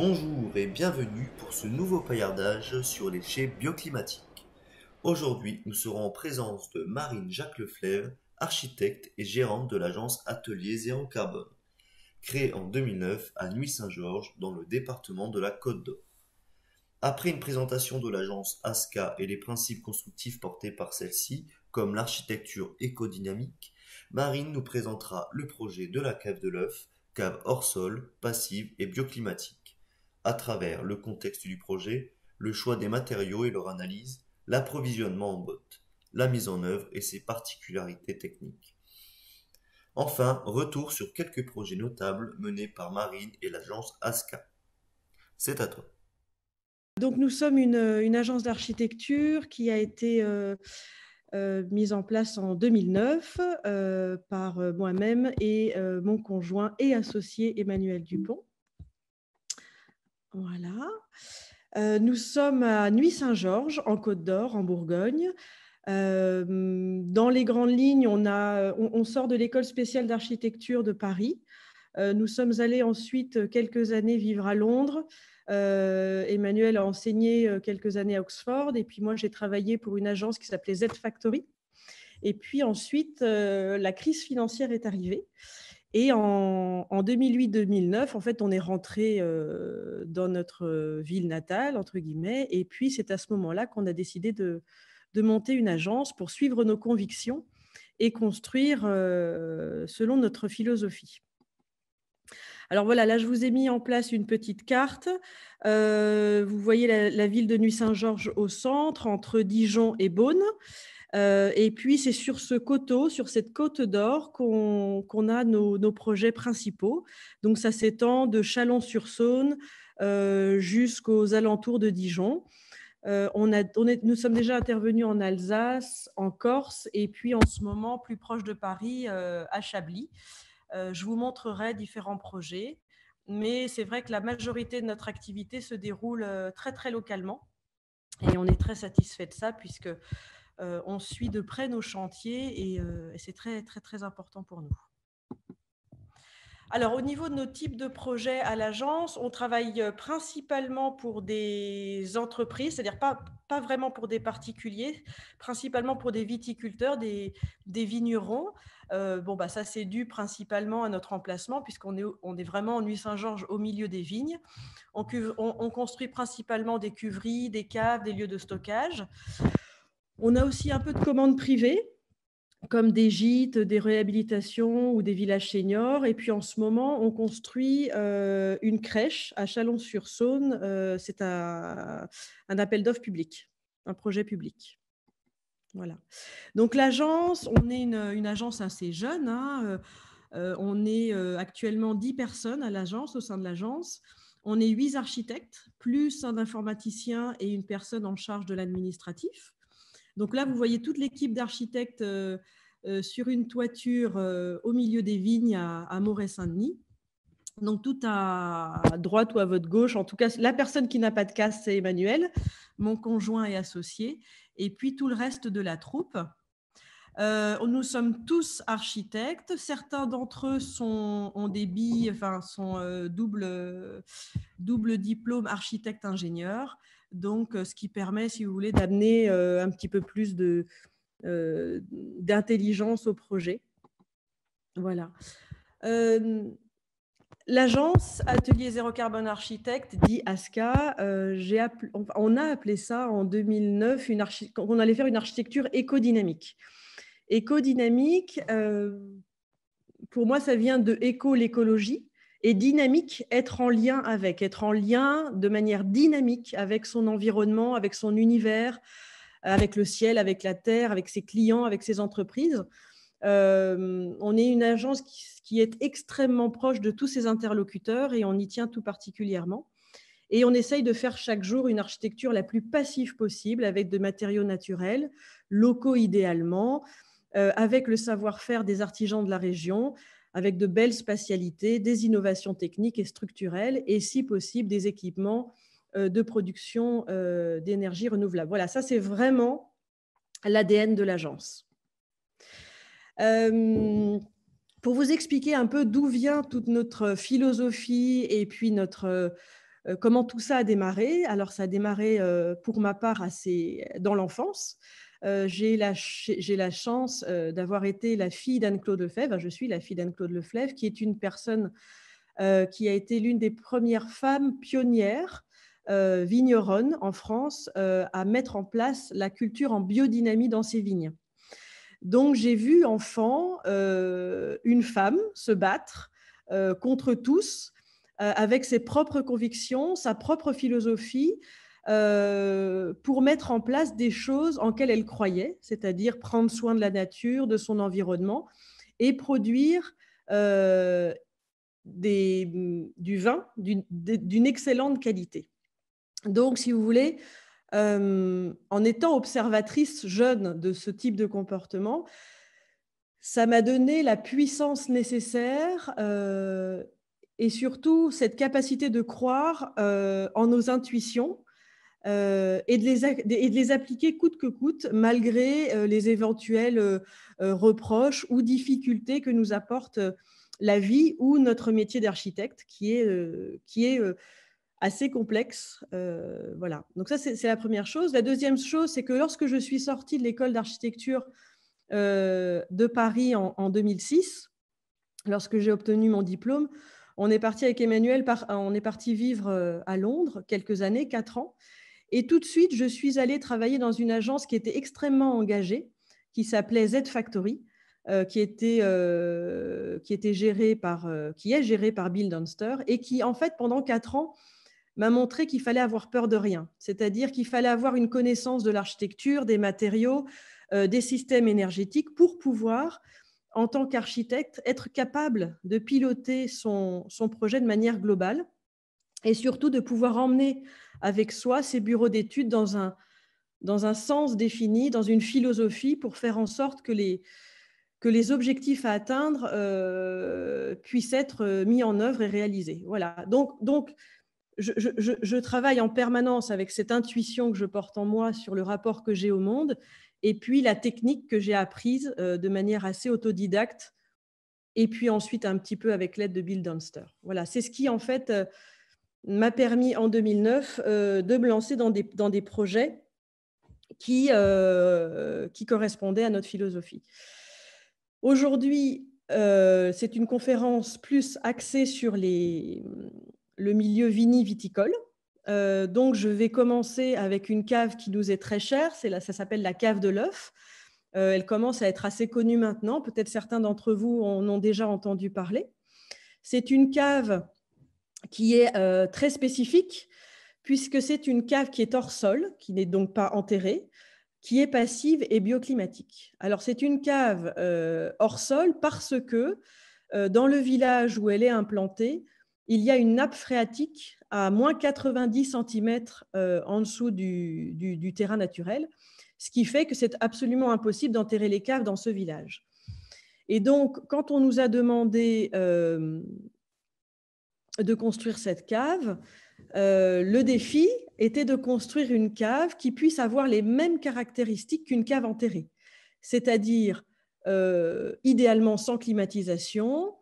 Bonjour et bienvenue pour ce nouveau paillardage sur les chais bioclimatiques. Aujourd'hui, nous serons en présence de Marine Jacques Leflèvre, architecte et gérante de l'agence Atelier Zéro Carbone, créée en 2009 à Nuit-Saint-Georges dans le département de la Côte d'Or. Après une présentation de l'agence ASCA et les principes constructifs portés par celle-ci, comme l'architecture écodynamique, Marine nous présentera le projet de la cave de l'œuf, cave hors sol, passive et bioclimatique à travers le contexte du projet, le choix des matériaux et leur analyse, l'approvisionnement en bottes, la mise en œuvre et ses particularités techniques. Enfin, retour sur quelques projets notables menés par Marine et l'agence ASCA. C'est à toi. Donc nous sommes une, agence d'architecture qui a été euh, euh, mise en place en 2009 euh, par moi-même et mon conjoint et associé Emmanuel Dupont. Voilà. Euh, nous sommes à Nuit-Saint-Georges, en Côte d'Or, en Bourgogne. Euh, dans les grandes lignes, on, sort de l'école spéciale d'architecture de Paris. Euh, nous sommes allés ensuite quelques années vivre à Londres. Emmanuel a enseigné quelques années à Oxford et puis moi j'ai travaillé pour une agence qui s'appelait Z Factory. Et puis ensuite, la crise financière est arrivée et en, 2008-2009, en fait, on est rentré euh, dans notre euh, ville natale, entre guillemets, et puis c'est à ce moment-là qu'on a décidé de, monter une agence pour suivre nos convictions et construire euh, selon notre philosophie. Alors voilà, là je vous ai mis en place une petite carte. vous voyez la, la, ville de Nuit-Saint-Georges au centre, entre Dijon et Beaune. Euh, et puis, c'est sur ce coteau, sur cette côte d'or, qu'on a nos, projets principaux. Donc, ça s'étend de Chalon-sur-Saône euh, jusqu'aux alentours de Dijon. Euh, on a, on nous sommes déjà intervenus en Alsace, en Corse, et puis en ce moment, plus proche de Paris, à Chablis. je vous montrerai différents projets, mais c'est vrai que la majorité de notre activité se déroule très, très localement. Et on est très satisfait de ça, puisque euh, on suit de près nos chantiers euh, et, c'est très, très, très important pour nous. Alors, au niveau de nos types de projets à l'agence, on travaille euh, principalement pour des entreprises, c'est-à-dire pas, pas, vraiment pour des particuliers, principalement pour des viticulteurs, des, vignerons. bon, bah, ça, c'est dû principalement à notre emplacement, puisqu'on est, on est vraiment en Nuit-Saint-Georges, au milieu des vignes. On, on construit principalement des cuveries, des caves, des lieux de stockage. On a aussi un peu de commandes privées, comme des gîtes, des réhabilitations ou des villages seniors. Et puis en ce moment, on construit euh, une crèche à Chalon-sur-Saône. Euh, c'est un, appel d'offres public, un projet public. Voilà. Donc l'agence, on est une, agence assez jeune. Hein. Euh, on est actuellement 10 personnes à l'agence, au sein de l'agence. On est 8 architectes, plus un informaticien et une personne en charge de l'administratif. Donc là, vous voyez toute l'équipe d'architectes euh, euh, sur une toiture euh, au milieu des vignes à, à saint denis Donc tout à droite ou à votre gauche, en tout cas, la personne qui n'a pas de casse, c'est Emmanuel, mon conjoint et associé, et puis tout le reste de la troupe. nous sommes tous architectes. Certains d'entre eux sont, ont des billes, enfin, sont double, double diplôme architecte-ingénieur. Donc, euh, ce qui permet, si vous voulez, d'amener euh, un petit peu plus euh, d'intelligence au projet. Voilà. L'agence Atelier Zéro Carbone Architecte, dit ASCA, on a appelé ça en 2009, une on allait faire une architecture écodynamique. Écodynamique, pour moi, ça vient de éco l'écologie, et dynamique, être en lien avec, être en lien de manière dynamique avec son environnement, avec son univers, avec le ciel, avec la terre, avec ses clients, avec ses entreprises. Euh, on est une agence qui, est extrêmement proche de tous ses interlocuteurs et on y tient tout particulièrement. Et on essaye de faire chaque jour une architecture la plus passive possible avec de matériaux naturels, locaux idéalement, euh, avec le savoir-faire des artisans de la région, avec de belles spatialités, des innovations techniques et structurelles, et si possible, des équipements euh, de production euh, d'énergie renouvelable. Voilà, ça c'est vraiment l'ADN de l'agence. Euh, pour vous expliquer un peu d'où vient toute notre philosophie et puis notre comment tout ça a démarré. Alors ça a démarré pour ma part assez dans l'enfance. Euh, j'ai la, chance euh, d'avoir été la fille d'Anne-Claude Lefebvre. Je suis la fille d'Anne-Claude Lefebvre, qui est une personne euh, qui a été l'une des premières femmes pionnières vigneronnes en France à mettre en place la culture en biodynamie dans ses vignes. Donc j'ai vu enfant une femme se battre contre tous avec ses propres convictions, sa propre philosophie, euh, pour mettre en place des choses en quelles elle croyait, c'est-à-dire prendre soin de la nature, de son environnement, et produire euh, du vin d'une excellente qualité. Donc, si vous voulez, euh, en étant observatrice jeune de ce type de comportement, ça m'a donné la puissance nécessaire et surtout cette capacité de croire en nos intuitions euh, et, de les appliquer coûte que coûte, malgré euh, les éventuels euh, reproches ou difficultés que nous apporte la vie ou notre métier d'architecte, qui est, assez complexe. voilà. Donc ça, c'est la première chose. La deuxième chose, c'est que lorsque je suis sortie de l'école d'architecture de Paris en, en 2006, lorsque j'ai obtenu mon diplôme, on est parti avec Emmanuel, on est parti vivre à Londres quelques années, quatre ans. Et tout de suite, je suis allée travailler dans une agence qui était extrêmement engagée, qui s'appelait Z Factory, euh, qui, était, euh, qui, était par, euh, qui est gérée par Bill Dunster et qui, en fait, pendant quatre ans, m'a montré qu'il fallait avoir peur de rien, c'est-à-dire qu'il fallait avoir une connaissance de l'architecture, des matériaux, des systèmes énergétiques pour pouvoir, en tant qu'architecte, être capable de piloter son, son projet de manière globale et surtout de pouvoir emmener avec soi ces bureaux d'études dans un, dans un sens défini, dans une philosophie pour faire en sorte que les, que les objectifs à atteindre euh, puissent être euh, mis en œuvre et réalisés. Voilà. Donc, donc je, je, travaille en permanence avec cette intuition que je porte en moi sur le rapport que j'ai au monde et puis la technique que j'ai apprise euh, de manière assez autodidacte et puis ensuite un petit peu avec l'aide de Bill Dunster. Voilà, c'est ce qui en fait m'a permis en 2009 euh, de me lancer dans des, dans des projets qui, euh, qui correspondaient à notre philosophie. Aujourd'hui, euh, c'est une conférence plus axée sur les, le milieu vini-viticole. donc, je vais commencer avec une cave qui nous est très chère, C'est là, ça s'appelle la cave de l'œuf. elle commence à être assez connue maintenant, peut-être certains d'entre vous en ont déjà entendu parler. C'est une cave qui est euh, très spécifique, puisque c'est une cave qui est hors sol, qui n'est donc pas enterrée, qui est passive et bioclimatique. Alors c'est une cave euh, hors sol parce que euh, dans le village où elle est implantée, il y a une nappe phréatique à moins 90 cm en dessous du, terrain naturel, ce qui fait que c'est absolument impossible d'enterrer les caves dans ce village. Et donc, quand on nous a demandé de construire cette cave. Euh, le défi était de construire une cave qui puisse avoir les mêmes caractéristiques qu'une cave enterrée, c'est-à-dire euh, idéalement sans climatisation,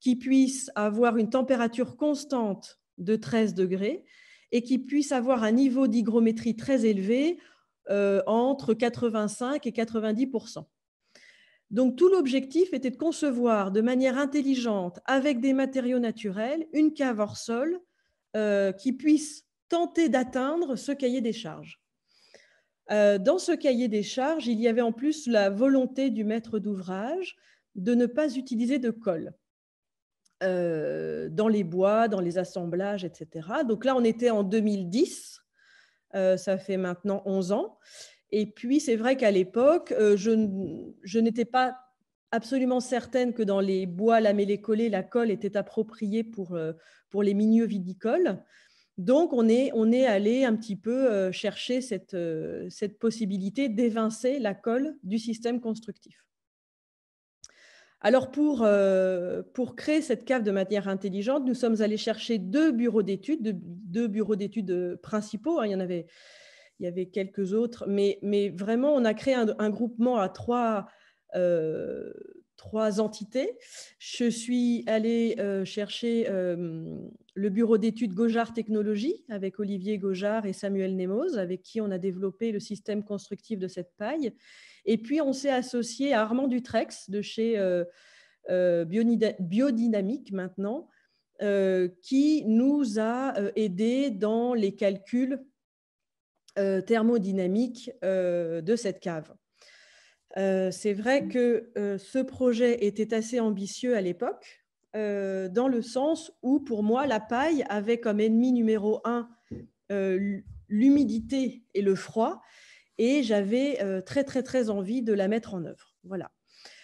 qui puisse avoir une température constante de 13 degrés et qui puisse avoir un niveau d'hygrométrie très élevé euh, entre 85 et 90 donc tout l'objectif était de concevoir de manière intelligente, avec des matériaux naturels, une cave hors sol euh, qui puisse tenter d'atteindre ce cahier des charges. Euh, dans ce cahier des charges, il y avait en plus la volonté du maître d'ouvrage de ne pas utiliser de colle euh, dans les bois, dans les assemblages, etc. Donc là, on était en 2010, ça fait maintenant 11 ans. Et puis, c'est vrai qu'à l'époque, euh, je, n'étais pas absolument certaine que dans les bois lamellés collés, la colle était appropriée pour, euh, pour les milieux viticoles. Donc, on est, on est allé un petit peu euh, chercher cette, cette possibilité d'évincer la colle du système constructif. Alors, pour, pour créer cette cave de manière intelligente, nous sommes allés chercher deux bureaux d'études, deux bureaux d'études principaux. Hein. Il y en avait il y avait quelques autres, mais, vraiment, on a créé un, groupement à euh, trois, entités. Je suis allée euh, chercher euh, le bureau d'études Gojard technologie avec Olivier Gojard et Samuel Nemoz, avec qui on a développé le système constructif de cette paille. Et puis, on s'est associé à Armand Dutrex de chez Biodynamique maintenant, qui nous a aidés dans les calculs euh, thermodynamique euh, de cette cave. Euh, c'est vrai mm. que ce projet était assez ambitieux à l'époque, dans le sens où, pour moi, la paille avait comme ennemi numéro un l'humidité et le froid, et j'avais très, très, très envie de la mettre en œuvre. Voilà.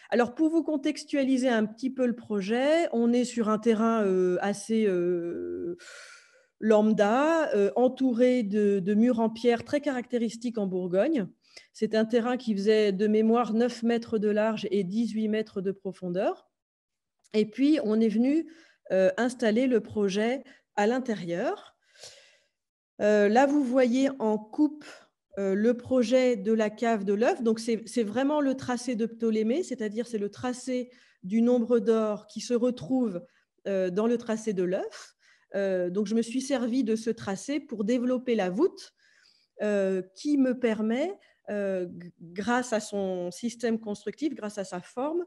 Alors, pour vous contextualiser un petit peu le projet, on est sur un terrain assez lambda, euh, entouré de, murs en pierre très caractéristiques en Bourgogne. C'est un terrain qui faisait de mémoire 9 mètres de large et 18 mètres de profondeur. Et puis, on est venu euh, installer le projet à l'intérieur. Euh, là, vous voyez en coupe le projet de la cave de l'œuf. Donc, c'est vraiment le tracé de Ptolémée, c'est-à-dire c'est le tracé du nombre d'or qui se retrouve dans le tracé de l'œuf. Euh, donc, je me suis servi de ce tracé pour développer la voûte euh, qui me permet, euh, grâce à son système constructif, grâce à sa forme,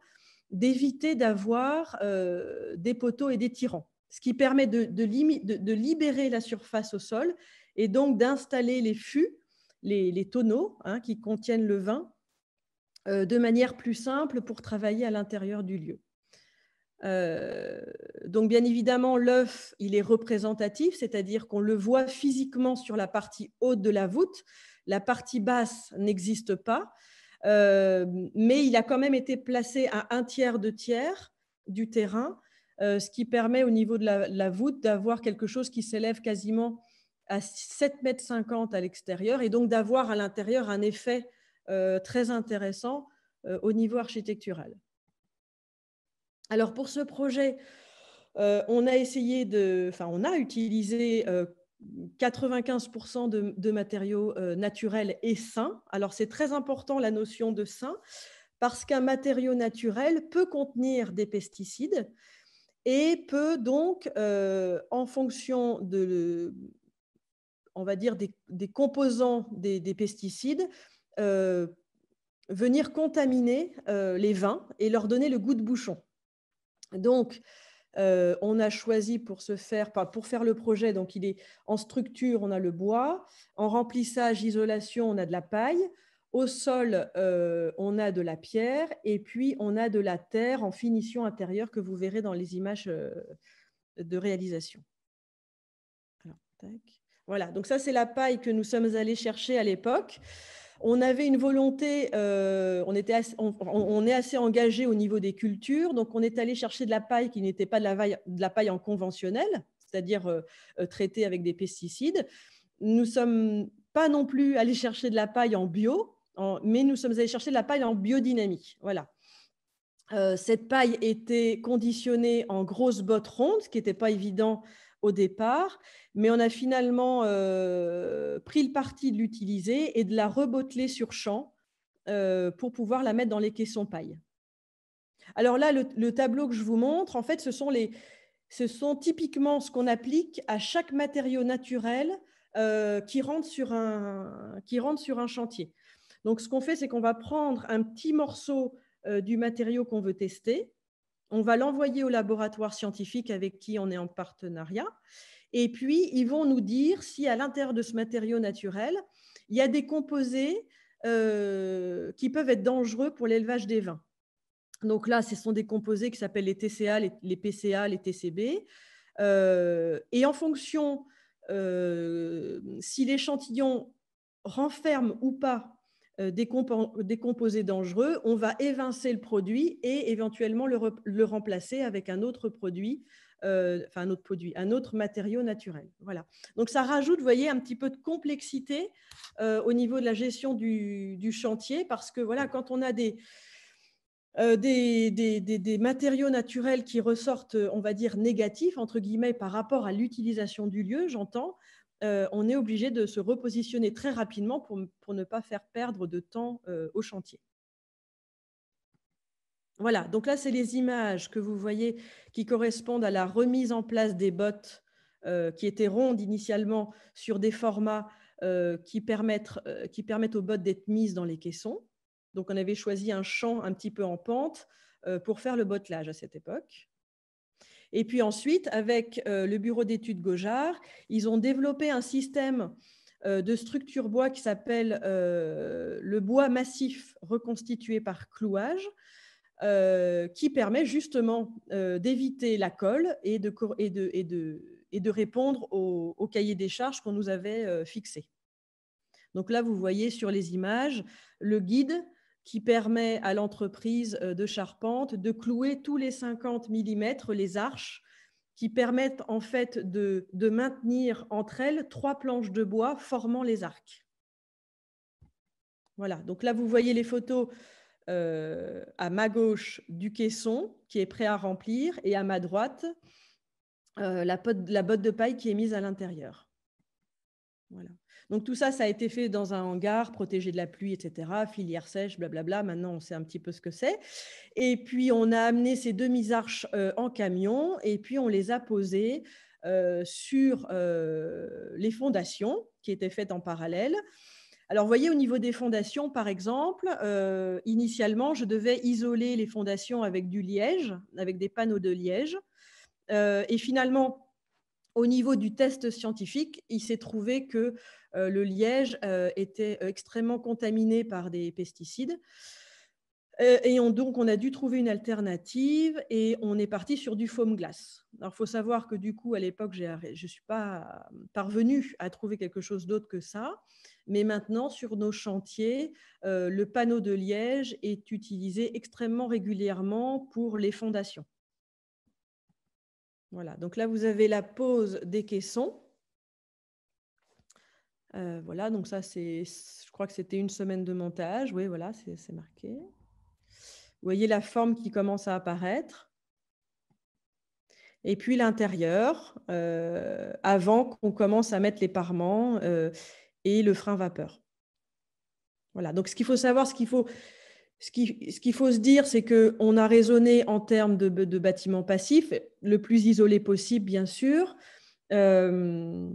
d'éviter d'avoir des poteaux et des tirants, ce qui permet de, libérer la surface au sol et donc d'installer les fûts, les, tonneaux hein, qui contiennent le vin, de manière plus simple pour travailler à l'intérieur du lieu. Euh, donc bien évidemment, l'œuf, il est représentatif, c'est-à-dire qu'on le voit physiquement sur la partie haute de la voûte. La partie basse n'existe pas, euh, mais il a quand même été placé à un tiers de tiers du terrain, euh, ce qui permet au niveau de la, la voûte d'avoir quelque chose qui s'élève quasiment à 7,50 m à l'extérieur et donc d'avoir à l'intérieur un effet très intéressant au niveau architectural. Alors pour ce projet, euh, on a essayé de, enfin on a utilisé 95% euh, de, matériaux euh, naturels et sains. Alors c'est très important la notion de sain parce qu'un matériau naturel peut contenir des pesticides et peut donc, en fonction de, on va dire des, composants des pesticides, venir contaminer les vins et leur donner le goût de bouchon. Donc, euh, on a choisi pour faire, pour faire le projet, donc il est en structure, on a le bois, en remplissage, isolation, on a de la paille, au sol, euh, on a de la pierre, et puis on a de la terre en finition intérieure que vous verrez dans les images euh, de réalisation. Voilà, donc ça c'est la paille que nous sommes allés chercher à l'époque. On avait une volonté, euh, on, est assez engagé au niveau des cultures, donc on est allé chercher de la paille qui n'était pas de la, paille en conventionnel, c'est-à-dire euh, euh, traitée avec des pesticides. Nous ne sommes pas non plus allés chercher de la paille en bio, mais nous sommes allés chercher de la paille en biodynamique. Voilà. cette paille était conditionnée en grosses bottes rondes, ce qui n'était pas évident au départ, mais on a finalement euh, pris le parti de l'utiliser et de la rebotteler sur champ euh, pour pouvoir la mettre dans les caissons paille. Alors là, le, tableau que je vous montre, en fait, ce sont, les, ce sont typiquement ce qu'on applique à chaque matériau naturel euh, qui, rentre sur un, qui rentre sur un chantier. Donc, ce qu'on fait, c'est qu'on va prendre un petit morceau du matériau qu'on veut tester, on va l'envoyer au laboratoire scientifique avec qui on est en partenariat. Et puis, ils vont nous dire si à l'intérieur de ce matériau naturel, il y a des composés euh, qui peuvent être dangereux pour l'élevage des vins. Donc là, ce sont des composés qui s'appellent les TCA, les, les, PCA, les TCB. Euh, et en fonction euh, si l'échantillon renferme ou pas euh, décomposé dangereux, on va évincer le produit et éventuellement le, remplacer avec un autre produit, euh, enfin un autre produit, un autre matériau naturel. Voilà. Donc ça rajoute, vous voyez, un petit peu de complexité euh, au niveau de la gestion du, chantier parce que voilà, quand on a des, des, matériaux naturels qui ressortent, on va dire, négatifs, entre guillemets, par rapport à l'utilisation du lieu, j'entends, euh, on est obligé de se repositionner très rapidement pour, ne pas faire perdre de temps euh, au chantier. Voilà, donc là, c'est les images que vous voyez qui correspondent à la remise en place des bottes euh, qui étaient rondes initialement sur des formats qui, permettent, qui permettent aux bottes d'être mises dans les caissons. Donc, on avait choisi un champ un petit peu en pente pour faire le bottelage à cette époque. Et puis ensuite, avec euh, le bureau d'études Gojard, ils ont développé un système euh, de structure bois qui s'appelle euh, le bois massif reconstitué par clouage, qui permet justement d'éviter la colle et de, répondre au, au, cahier des charges qu'on nous avait fixé. Donc là, vous voyez sur les images le guide qui permet à l'entreprise euh, de charpente de clouer tous les 50 mm les arches qui permettent en fait de, maintenir entre elles trois planches de bois formant les arcs. Voilà, donc là vous voyez les photos euh, à ma gauche du caisson qui est prêt à remplir et à ma droite euh, la botte de paille qui est mise à l'intérieur. Voilà. Donc tout ça, ça a été fait dans un hangar, protégé de la pluie, etc., filière sèche, blablabla. Maintenant, on sait un petit peu ce que c'est. Et puis, on a amené ces deux mises-arches euh, en camion et puis on les a posées euh, sur euh, les fondations qui étaient faites en parallèle. Alors, vous voyez, au niveau des fondations, par exemple, initialement, je devais isoler les fondations avec du liège, avec des panneaux de liège. et finalement, au niveau du test scientifique, il s'est trouvé que euh, le liège euh, était euh, extrêmement contaminé par des pesticides. et donc, on a dû trouver une alternative et on est parti sur du foam glace. Alors, il faut savoir que du coup, à l'époque, je ne suis pas parvenue à trouver quelque chose d'autre que ça. Mais maintenant, sur nos chantiers, le panneau de liège est utilisé extrêmement régulièrement pour les fondations. Voilà, donc là, vous avez la pose des caissons. Euh, voilà, donc ça, c'est, je crois que c'était une semaine de montage. Oui, voilà, c'est marqué. Vous voyez la forme qui commence à apparaître. Et puis l'intérieur, euh, avant qu'on commence à mettre les parements euh, et le frein vapeur. Voilà, donc ce qu'il faut savoir, ce qu'il faut, ce qu'il faut se dire, c'est qu'on a raisonné en termes de, bâtiments passifs, le plus isolé possible, bien sûr. Euh,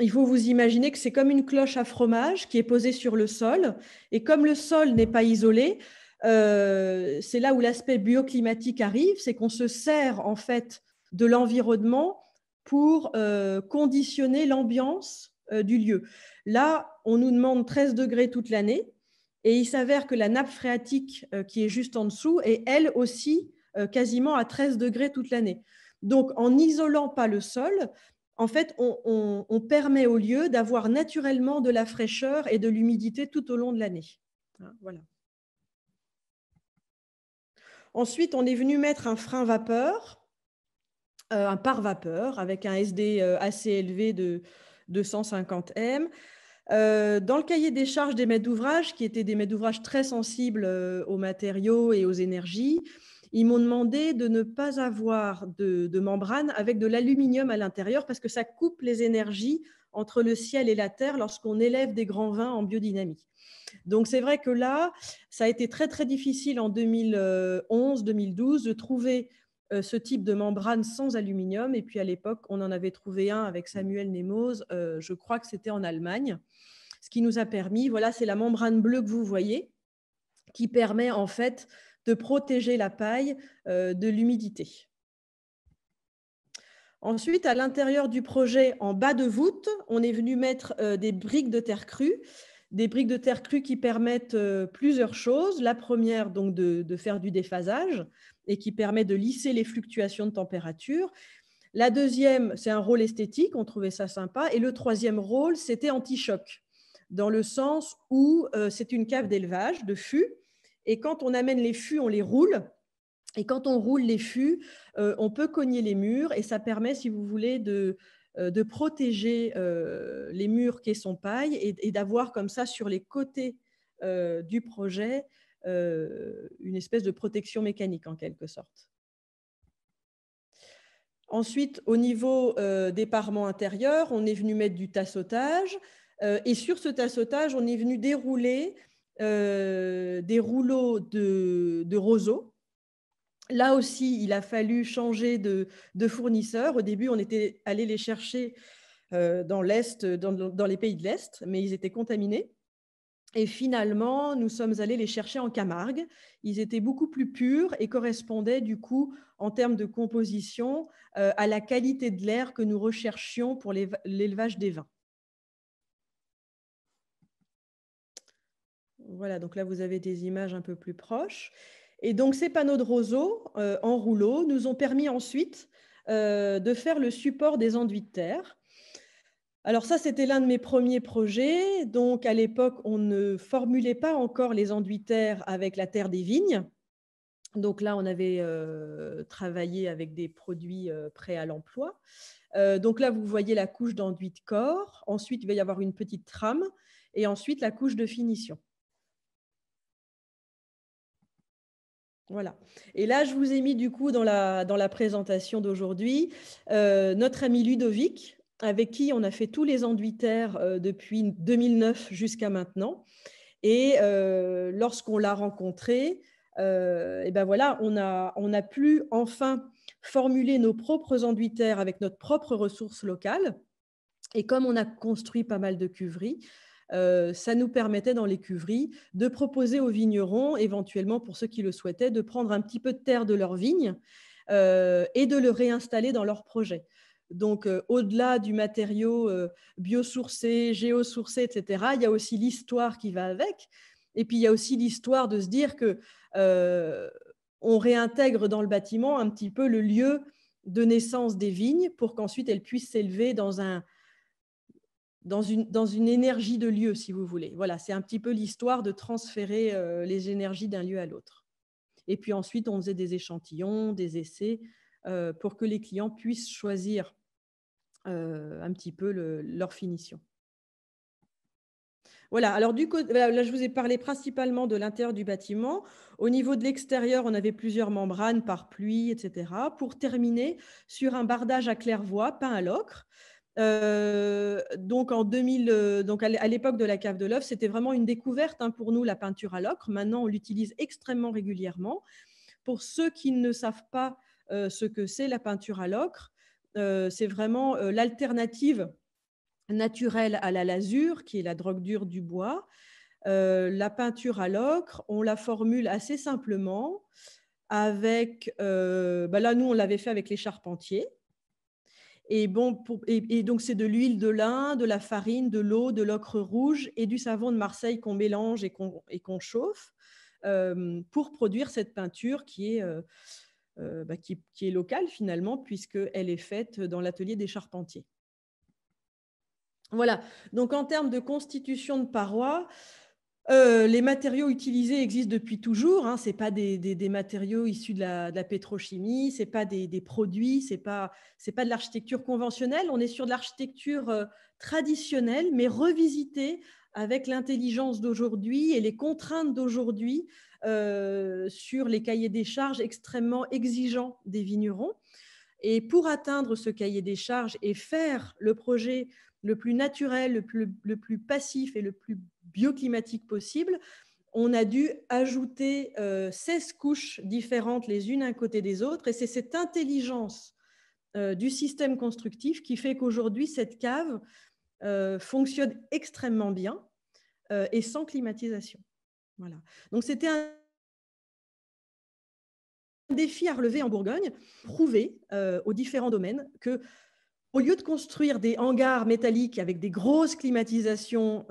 il faut vous imaginer que c'est comme une cloche à fromage qui est posée sur le sol. Et comme le sol n'est pas isolé, euh, c'est là où l'aspect bioclimatique arrive, c'est qu'on se sert en fait de l'environnement pour euh, conditionner l'ambiance du lieu. Là, on nous demande 13 degrés toute l'année et il s'avère que la nappe phréatique euh, qui est juste en dessous est elle aussi euh, quasiment à 13 degrés toute l'année. Donc en n'isolant pas le sol, en fait, on, permet au lieu d'avoir naturellement de la fraîcheur et de l'humidité tout au long de l'année. Hein, voilà. Ensuite, on est venu mettre un frein vapeur, euh, un pare vapeur, avec un SD assez élevé de 250 M, euh, dans le cahier des charges des maîtres d'ouvrage, qui étaient des maîtres d'ouvrage très sensibles euh, aux matériaux et aux énergies, ils m'ont demandé de ne pas avoir de, de membrane avec de l'aluminium à l'intérieur parce que ça coupe les énergies entre le ciel et la terre lorsqu'on élève des grands vins en biodynamie. Donc c'est vrai que là, ça a été très très difficile en 2011-2012 euh, de trouver euh, ce type de membrane sans aluminium. Et puis à l'époque, on en avait trouvé un avec Samuel Nemoz, euh, je crois que c'était en Allemagne, ce qui nous a permis, voilà, c'est la membrane bleue que vous voyez, qui permet en fait de protéger la paille euh, de l'humidité. Ensuite, à l'intérieur du projet, en bas de voûte, on est venu mettre des briques de terre crue des briques de terre crue qui permettent euh, plusieurs choses. La première, donc, de, faire du déphasage et qui permet de lisser les fluctuations de température. La deuxième, c'est un rôle esthétique, on trouvait ça sympa. Et le troisième rôle, c'était anti-choc, dans le sens où euh, c'est une cave d'élevage de fûts. Et quand on amène les fûts, on les roule. Et quand on roule les fûts, euh, on peut cogner les murs et ça permet, si vous voulez, de, euh, de protéger euh, les murs qu'est son paille et, d'avoir comme ça sur les côtés euh, du projet une espèce de protection mécanique en quelque sorte. Ensuite, au niveau des parements intérieurs, on est venu mettre du tassotage. et sur ce tassotage, on est venu dérouler des rouleaux de roseaux Là aussi, il a fallu changer de, fournisseur. Au début, on était allé les chercher euh, dans l'Est, dans, les pays de l'Est, mais ils étaient contaminés. Et finalement, nous sommes allés les chercher en Camargue. Ils étaient beaucoup plus purs et correspondaient du coup, en termes de composition, euh, à la qualité de l'air que nous recherchions pour l'élevage des vins. Voilà, donc là, vous avez des images un peu plus proches. Et donc, ces panneaux de roseaux euh, en rouleau nous ont permis ensuite euh, de faire le support des enduits de terre. Alors ça, c'était l'un de mes premiers projets. Donc, à l'époque, on ne formulait pas encore les enduits de terre avec la terre des vignes. Donc là, on avait euh, travaillé avec des produits prêts à l'emploi. donc là, vous voyez la couche d'enduit de corps. Ensuite, il va y avoir une petite trame. Et ensuite, la couche de finition. Voilà. Et là, je vous ai mis du coup dans la, présentation d'aujourd'hui euh, notre ami Ludovic, avec qui on a fait tous les enduitaires euh, depuis 2009 jusqu'à maintenant. Et euh, lorsqu'on l'a rencontré, et ben voilà, on a, on pu enfin formuler nos propres enduitaires avec notre propre ressource locale. Et comme on a construit pas mal de cuveries, euh, ça nous permettait dans les cuveries de proposer aux vignerons, éventuellement pour ceux qui le souhaitaient, de prendre un petit peu de terre de leur vigne euh, et de le réinstaller dans leur projet. Donc, euh, au-delà du matériau biosourcé, géosourcé, etc., il y a aussi l'histoire qui va avec. Et puis, il y a aussi l'histoire de se dire que on réintègre dans le bâtiment un petit peu le lieu de naissance des vignes pour qu'ensuite elles puissent s'élever dans un, dans une, énergie de lieu, si vous voulez. Voilà, c'est un petit peu l'histoire de transférer euh, les énergies d'un lieu à l'autre. Et puis ensuite, on faisait des échantillons, des essais, euh, pour que les clients puissent choisir euh, un petit peu leur finition. Voilà, alors là, je vous ai parlé principalement de l'intérieur du bâtiment. Au niveau de l'extérieur, on avait plusieurs membranes par pluie, etc. Pour terminer sur un bardage à claire-voie peint à l'ocre. Euh, donc, en 2000, euh, donc à l'époque de la cave de l'œuf, c'était vraiment une découverte hein, pour nous, la peinture à l'ocre. Maintenant, on l'utilise extrêmement régulièrement. Pour ceux qui ne savent pas euh, ce que c'est la peinture à l'ocre, c'est vraiment l'alternative naturelle à la lasure, qui est la drogue dure du bois. la peinture à l'ocre, on la formule assez simplement avec, bah là nous on l'avait fait avec les charpentiers, et, donc, c'est de l'huile de lin, de la farine, de l'eau, de l'ocre rouge et du savon de Marseille qu'on mélange et qu'on chauffe euh, pour produire cette peinture qui est, euh, euh, bah, qui est locale finalement, puisqu'elle est faite dans l'atelier des charpentiers. Voilà, donc en termes de constitution de parois, euh, les matériaux utilisés existent depuis toujours. Hein. Ce pas des, des, matériaux issus de la, pétrochimie, ce pas des, produits, ce n'est pas, pas, de l'architecture conventionnelle. On est sur de l'architecture euh, traditionnelle, mais revisitée avec l'intelligence d'aujourd'hui et les contraintes d'aujourd'hui euh, sur les cahiers des charges extrêmement exigeants des vignerons. Et pour atteindre ce cahier des charges et faire le projet le plus naturel, le plus, le plus passif et le plus bioclimatique possible, on a dû ajouter 16 euh, couches différentes les unes à côté des autres. Et c'est cette intelligence euh, du système constructif qui fait qu'aujourd'hui, cette cave euh, fonctionne extrêmement bien et sans climatisation. Voilà. Donc c'était un défi à relever en Bourgogne, prouver aux différents domaines que au lieu de construire des hangars métalliques avec des grosses climatisations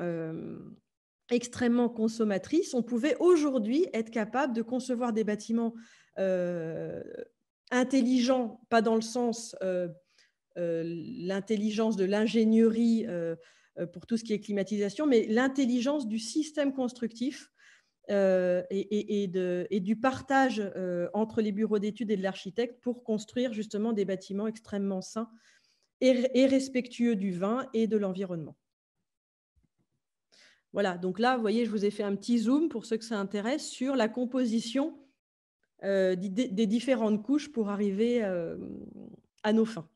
extrêmement consommatrice, on pouvait aujourd'hui être capable de concevoir des bâtiments euh, intelligents, pas dans le sens euh, euh, l'intelligence de l'ingénierie pour tout ce qui est climatisation, mais l'intelligence du système constructif et, du partage entre les bureaux d'études et de l'architecte pour construire justement des bâtiments extrêmement sains et, respectueux du vin et de l'environnement. Voilà, donc là, vous voyez, je vous ai fait un petit zoom pour ceux que ça intéresse sur la composition euh, des, différentes couches pour arriver euh, à nos fins.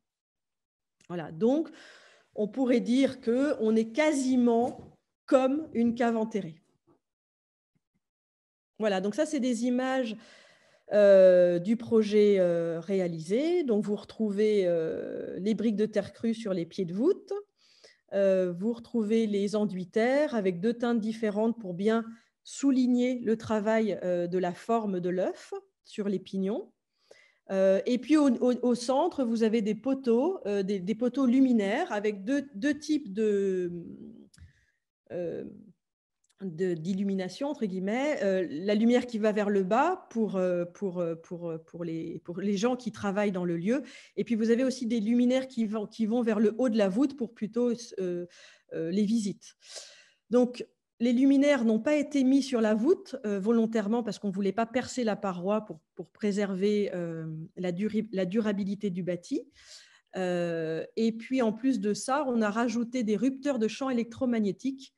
Voilà, donc on pourrait dire qu'on est quasiment comme une cave enterrée. Voilà, donc ça, c'est des images euh, du projet réalisé. Donc vous retrouvez les briques de terre crue sur les pieds de voûte. Euh, vous retrouvez les enduitaires avec deux teintes différentes pour bien souligner le travail euh, de la forme de l'œuf sur les pignons. Euh, et puis au, centre, vous avez des poteaux, des, poteaux luminaires avec deux, types de, d'illumination, entre guillemets, euh, la lumière qui va vers le bas pour, euh, pour, euh, pour, pour, les, pour les gens qui travaillent dans le lieu. Et puis vous avez aussi des luminaires qui vont, qui vont vers le haut de la voûte pour plutôt les visites. Donc les luminaires n'ont pas été mis sur la voûte volontairement parce qu'on ne voulait pas percer la paroi pour, préserver la, la durabilité du bâti. et puis en plus de ça, on a rajouté des rupteurs de champs électromagnétiques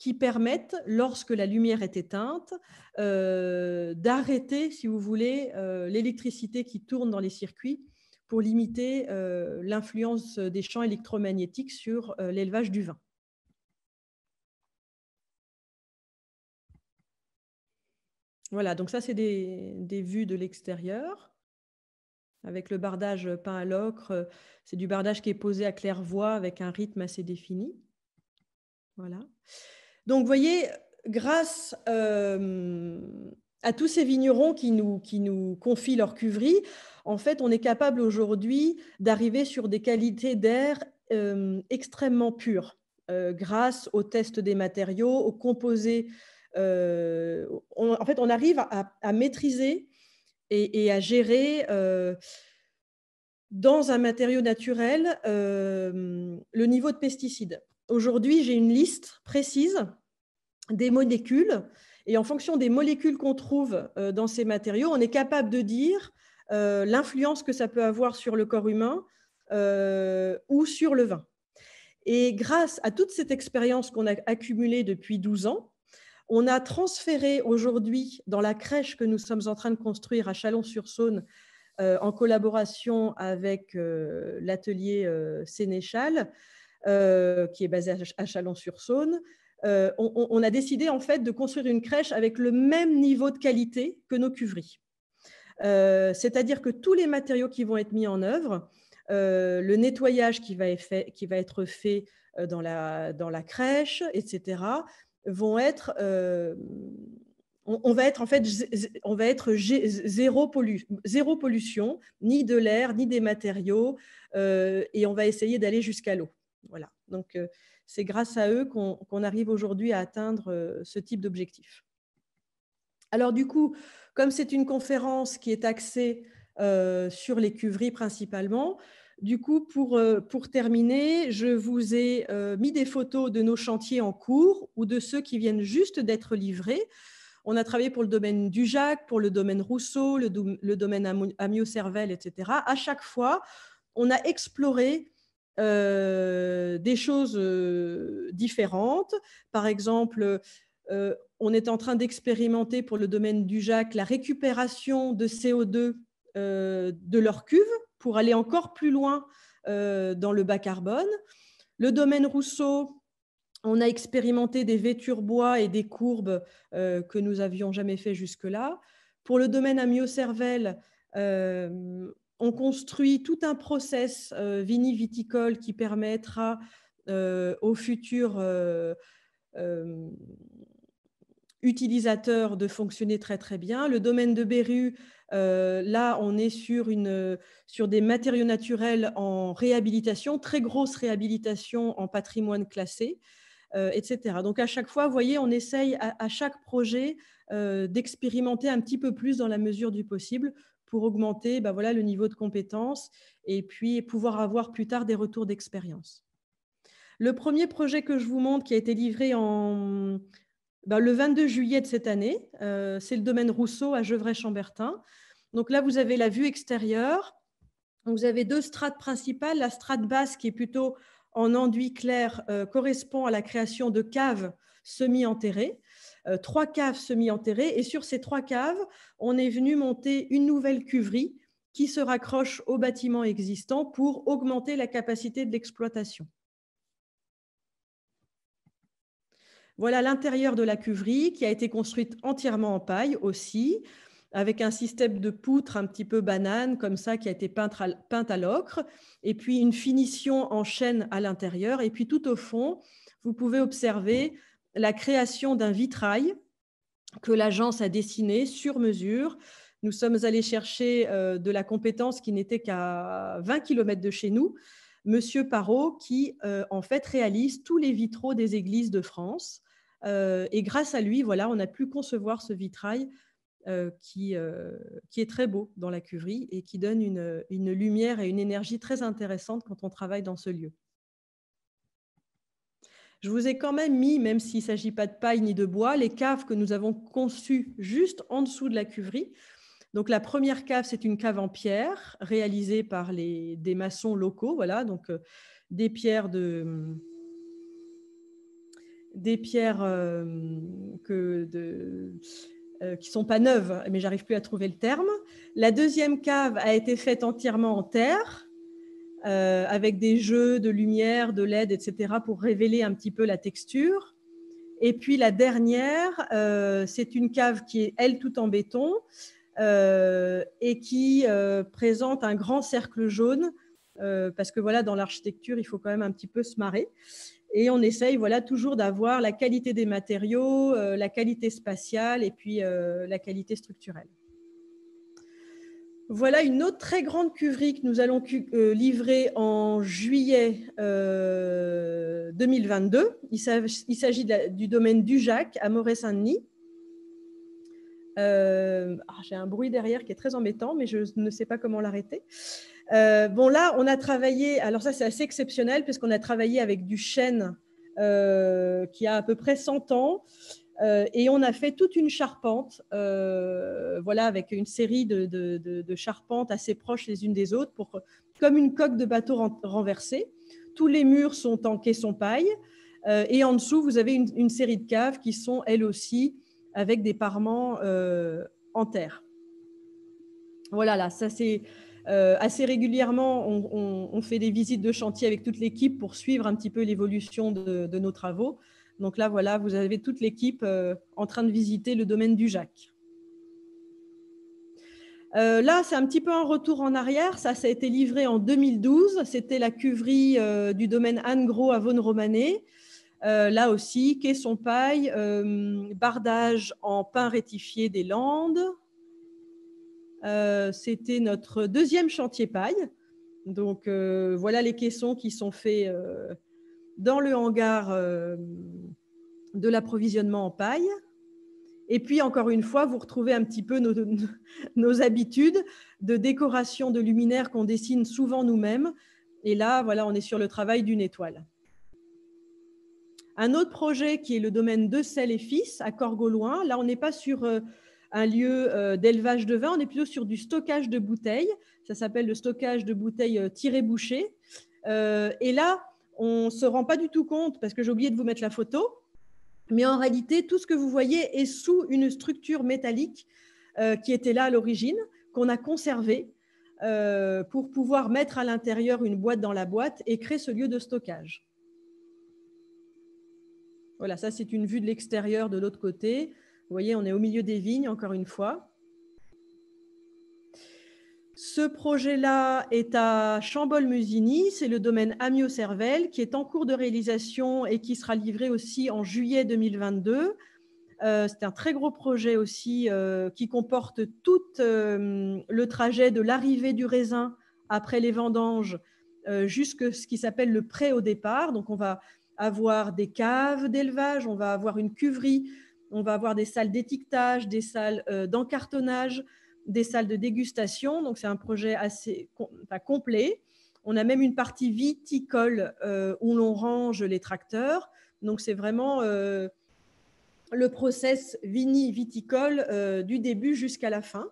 qui permettent, lorsque la lumière est éteinte, euh, d'arrêter, si vous voulez, euh, l'électricité qui tourne dans les circuits pour limiter euh, l'influence des champs électromagnétiques sur l'élevage du vin. Voilà, donc ça, c'est des, vues de l'extérieur. Avec le bardage peint à l'ocre, c'est du bardage qui est posé à claire voie avec un rythme assez défini. Voilà. Donc, vous voyez, grâce euh, à tous ces vignerons qui nous, qui nous confient leur cuverie, en fait, on est capable aujourd'hui d'arriver sur des qualités d'air euh, extrêmement pures euh, grâce aux tests des matériaux, aux composés. en fait, on arrive à, maîtriser et, à gérer dans un matériau naturel le niveau de pesticides. Aujourd'hui, j'ai une liste précise des molécules. Et en fonction des molécules qu'on trouve euh, dans ces matériaux, on est capable de dire euh, l'influence que ça peut avoir sur le corps humain euh, ou sur le vin. Et grâce à toute cette expérience qu'on a accumulée depuis 12 ans, on a transféré aujourd'hui dans la crèche que nous sommes en train de construire à Chalon-sur-Saône, en collaboration avec l'atelier Sénéchal, euh, qui est basée à Chalon-sur-Saône, euh, on, a décidé en fait de construire une crèche avec le même niveau de qualité que nos cuveries. Euh, c'est-à-dire que tous les matériaux qui vont être mis en œuvre, le nettoyage qui va, qui va être fait dans la, dans la, crèche, etc., vont être, on, va être en fait, on va être zéro pollution, ni de l'air, ni des matériaux, et on va essayer d'aller jusqu'à l'eau. Voilà. Donc, euh, c'est grâce à eux qu'on arrive aujourd'hui à atteindre euh, ce type d'objectif. Alors, du coup, comme c'est une conférence qui est axée euh, sur les cuveries principalement, du coup, pour, pour terminer, je vous ai mis des photos de nos chantiers en cours ou de ceux qui viennent juste d'être livrés. On a travaillé pour le domaine Dujac, pour le domaine Rousseau, le, domaine le domaine amio etc. À chaque fois, on a exploré euh, des choses euh, différentes. Par exemple, euh, on est en train d'expérimenter pour le domaine du Jacques la récupération de CO2 de leur cuve pour aller encore plus loin dans le bas carbone. Le domaine Rousseau, on a expérimenté des vêtures bois et des courbes que nous avions jamais fait jusque-là. Pour le domaine amio-cervelle, euh, on construit tout un process euh, viniviticole qui permettra euh, aux futurs euh, utilisateurs de fonctionner très très bien. Le domaine de Béru, là, on est sur, une, sur des matériaux naturels en réhabilitation, très grosse réhabilitation en patrimoine classé, etc. Donc à chaque fois, vous voyez, on essaye à, chaque projet d'expérimenter un petit peu plus dans la mesure du possible pour augmenter bah voilà, le niveau de compétence et puis pouvoir avoir plus tard des retours d'expérience. Le premier projet que je vous montre qui a été livré en, bah, le 22 juillet de cette année, euh, c'est le domaine Rousseau à Gevrey-Chambertin. Donc là, vous avez la vue extérieure. Vous avez deux strates principales. La strate basse qui est plutôt en enduit clair euh, correspond à la création de caves semi-enterrées. Euh, trois caves semi-enterrées. Et sur ces trois caves, on est venu monter une nouvelle cuverie qui se raccroche au bâtiment existant pour augmenter la capacité de l'exploitation. Voilà l'intérieur de la cuverie qui a été construite entièrement en paille aussi, avec un système de poutres un petit peu banane comme ça qui a été peinte à, à l'ocre, et puis une finition en chêne à l'intérieur. Et puis tout au fond, vous pouvez observer la création d'un vitrail que l'agence a dessiné sur mesure. Nous sommes allés chercher euh, de la compétence qui n'était qu'à 20 km de chez nous, Monsieur Parot, qui euh, en fait réalise tous les vitraux des églises de France. Euh, et grâce à lui, voilà, on a pu concevoir ce vitrail qui, est très beau dans la cuverie et qui donne une, lumière et une énergie très intéressantes quand on travaille dans ce lieu je vous ai quand même mis, même s'il ne s'agit pas de paille ni de bois, les caves que nous avons conçues juste en dessous de la cuverie. Donc la première cave, c'est une cave en pierre réalisée par des maçons locaux, voilà, donc euh, des pierres de des pierres euh, euh, qui sont pas neuves, mais j'arrive plus à trouver le terme. La deuxième cave a été faite entièrement en terre euh, avec des jeux de lumière, de LED, etc., pour révéler un petit peu la texture. Et puis la dernière, euh, c'est une cave qui est, elle, tout en béton euh, et qui présente un grand cercle jaune, parce que voilà, dans l'architecture, il faut quand même un petit peu se marrer. Et on essaye voilà, toujours d'avoir la qualité des matériaux, la qualité spatiale et puis la qualité structurelle. Voilà une autre très grande cuverie que nous allons euh, livrer en juillet 2022. Euh, il s'agit du domaine du Jacques à moray saint denis euh, ah, J'ai un bruit derrière qui est très embêtant, mais je ne sais pas comment l'arrêter. bon, là, on a travaillé, alors ça c'est assez exceptionnel, puisqu'on a travaillé avec du chêne qui a à peu près 100 ans. Euh, et on a fait toute une charpente, euh, avec une série de, charpentes assez proches les unes des autres, comme une coque de bateau renversée. Tous les murs sont en caisson paille. Euh, et en dessous, vous avez une, série de caves qui sont, elles aussi, avec des parements en terre. Voilà, là, ça c'est... assez régulièrement, on, fait des visites de chantier avec toute l'équipe pour suivre un petit peu l'évolution de, nos travaux. Donc là, voilà, vous avez toute l'équipe euh, en train de visiter le domaine du Jacques. Euh, là, c'est un petit peu un retour en arrière. Ça, ça a été livré en 2012. C'était la cuverie euh, du domaine Anne Gros à Vaune-Romanée. là aussi, caisson paille, bardage en pain rétifié des Landes. C'était notre deuxième chantier paille. Donc voilà les caissons qui sont faits dans le hangar euh, de l'approvisionnement en paille. Et puis, encore une fois, vous retrouvez un petit peu nos, habitudes de décoration de luminaires qu'on dessine souvent nous-mêmes. Et là, voilà, on est sur le travail d'une étoile. Un autre projet qui est le domaine de Sel et Fils à Corgoloin. Là, on n'est pas sur euh, un lieu euh, d'élevage de vin, on est plutôt sur du stockage de bouteilles. Ça s'appelle le stockage de bouteilles tirées bouchées et là, on ne se rend pas du tout compte parce que j'ai oublié de vous mettre la photo. Mais en réalité, tout ce que vous voyez est sous une structure métallique euh, qui était là à l'origine, qu'on a conservée euh, pour pouvoir mettre à l'intérieur une boîte dans la boîte et créer ce lieu de stockage. Voilà, ça c'est une vue de l'extérieur de l'autre côté. Vous voyez, on est au milieu des vignes, encore une fois. Ce projet-là est à Chambol-Musigny, c'est le domaine amio-cervelle qui est en cours de réalisation et qui sera livré aussi en juillet 2022. Euh, c'est un très gros projet aussi euh, qui comporte tout euh, le trajet de l'arrivée du raisin après les vendanges jusqu'à ce qui s'appelle le prêt au départ. Donc on va avoir des caves d'élevage, on va avoir une cuverie, on va avoir des salles d'étiquetage, des salles d'encartonnage des salles de dégustation. Donc, c'est un projet assez complet. On a même une partie viticole euh, où l'on range les tracteurs. Donc, c'est vraiment euh, le process vini-viticole euh, du début jusqu'à la fin.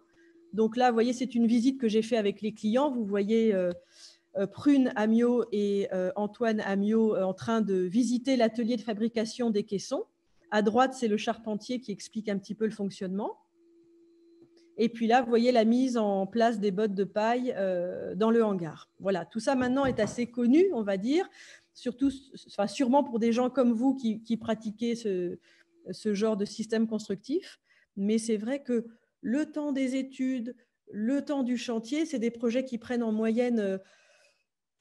Donc là, vous voyez, c'est une visite que j'ai faite avec les clients. Vous voyez Prune Amiot et Antoine Amiot en train de visiter l'atelier de fabrication des caissons. À droite, c'est le charpentier qui explique un petit peu le fonctionnement. Et puis là, vous voyez la mise en place des bottes de paille euh, dans le hangar. Voilà, tout ça maintenant est assez connu, on va dire, surtout, enfin, sûrement pour des gens comme vous qui, qui pratiquez ce, genre de système constructif. Mais c'est vrai que le temps des études, le temps du chantier, c'est des projets qui prennent en moyenne... Euh,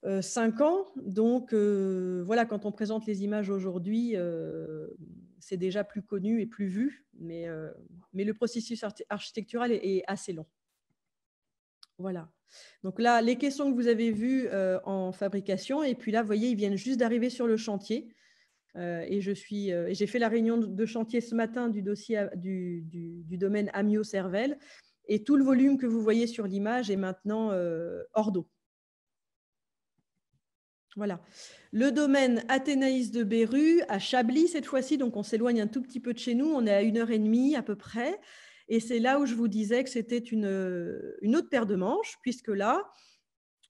euh, cinq ans. Donc voilà, quand on présente les images aujourd'hui, c'est déjà plus connu et plus vu, mais, euh, mais le processus architectural est, assez long. Voilà. Donc là, les caissons que vous avez vues euh, en fabrication, et puis là, vous voyez, ils viennent juste d'arriver sur le chantier. Euh, et j'ai fait la réunion de chantier ce matin du dossier du, domaine amio-cervelle, et tout le volume que vous voyez sur l'image est maintenant hors d'eau. Voilà. Le domaine Athénaïs de Béru à Chablis cette fois-ci, donc on s'éloigne un tout petit peu de chez nous, on est à une heure et demie à peu près. Et c'est là où je vous disais que c'était une, autre paire de manches, puisque là,